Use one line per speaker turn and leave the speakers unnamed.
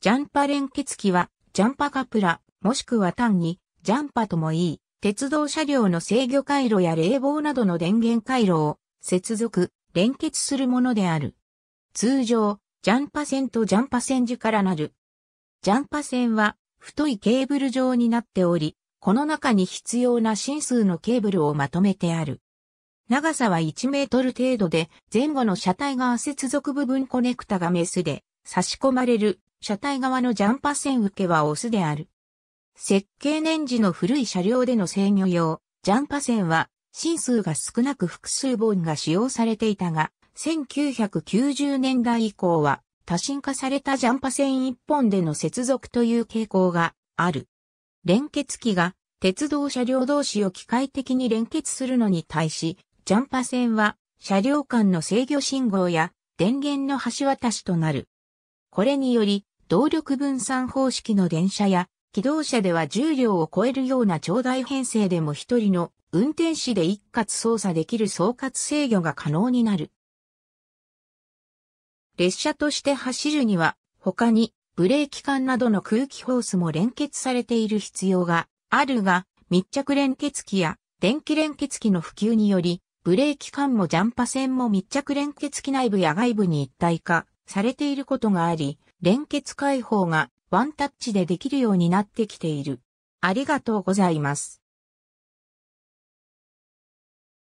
ジャンパ連結機は、ジャンパカプラ、もしくは単に、ジャンパとも
いい、鉄道車両の制御回路や冷房などの電源回路を、接続、連結するものである。通常、ジャンパ線とジャンパ線樹からなる。ジャンパ線は、太いケーブル状になっており、この中に必要な真数のケーブルをまとめてある。長さは1メートル程度で、前後の車体側接続部分コネクタがメスで、差し込まれる車体側のジャンパ線受けはオスである。設計年次の古い車両での制御用、ジャンパ線は、針数が少なく複数ボンが使用されていたが、1990年代以降は、多進化されたジャンパ線一本での接続という傾向がある。連結機が鉄道車両同士を機械的に連結するのに対し、ジャンパ線は車両間の制御信号や電源の橋渡しとなる。これにより、動力分散方式の電車や、機動車では重量を超えるような長大編成でも一人の運転士で一括操作できる総括制御が可能になる。列車として走るには、他にブレーキ管などの空気ホースも連結されている必要があるが、密着連結機や電気連結機の普及により、ブレーキ管もジャンパ線も密着連結機内部や外部に一体化されていることがあり、連結
解放がワンタッチでできるようになってきている。ありがとうございます。